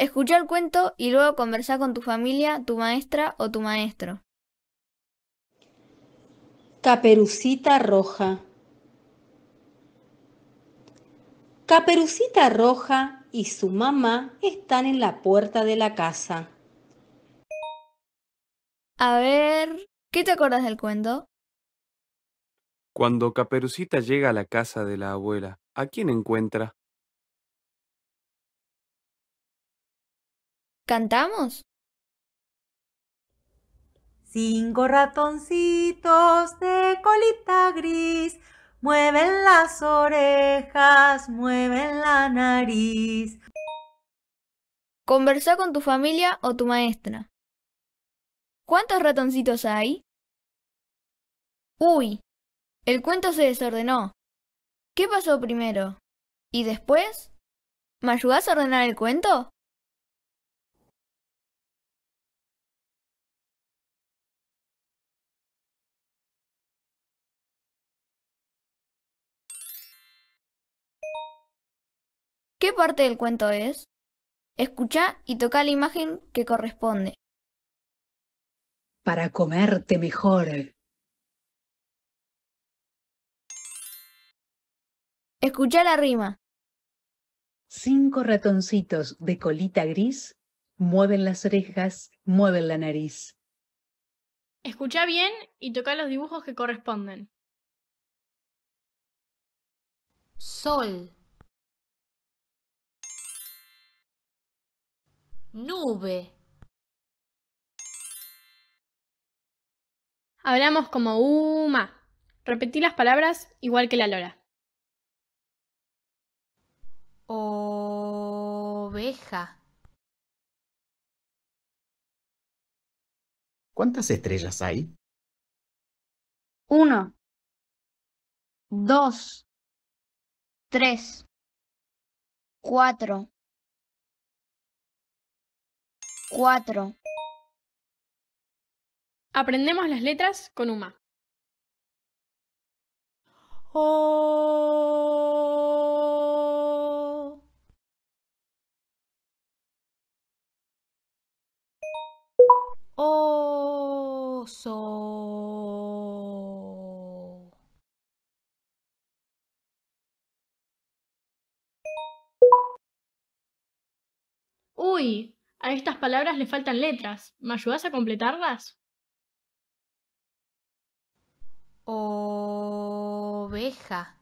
Escucha el cuento y luego conversa con tu familia, tu maestra o tu maestro. Caperucita Roja Caperucita Roja y su mamá están en la puerta de la casa. A ver, ¿qué te acuerdas del cuento? Cuando Caperucita llega a la casa de la abuela, ¿a quién encuentra? ¿Cantamos? Cinco ratoncitos de colita gris mueven las orejas, mueven la nariz. Conversa con tu familia o tu maestra. ¿Cuántos ratoncitos hay? Uy, el cuento se desordenó. ¿Qué pasó primero? ¿Y después? ¿Me ayudas a ordenar el cuento? ¿Qué parte del cuento es? Escucha y toca la imagen que corresponde. Para comerte mejor. Escucha la rima. Cinco ratoncitos de colita gris mueven las orejas, mueven la nariz. Escucha bien y toca los dibujos que corresponden. Sol. Nube. Hablamos como UMA. Repetí las palabras igual que la lora. Oveja. ¿Cuántas estrellas hay? Uno. Dos. Tres. Cuatro cuatro. Aprendemos las letras con UMA. O. Oh. Oso. Uy, a estas palabras le faltan letras. ¿Me ayudas a completarlas? Oveja.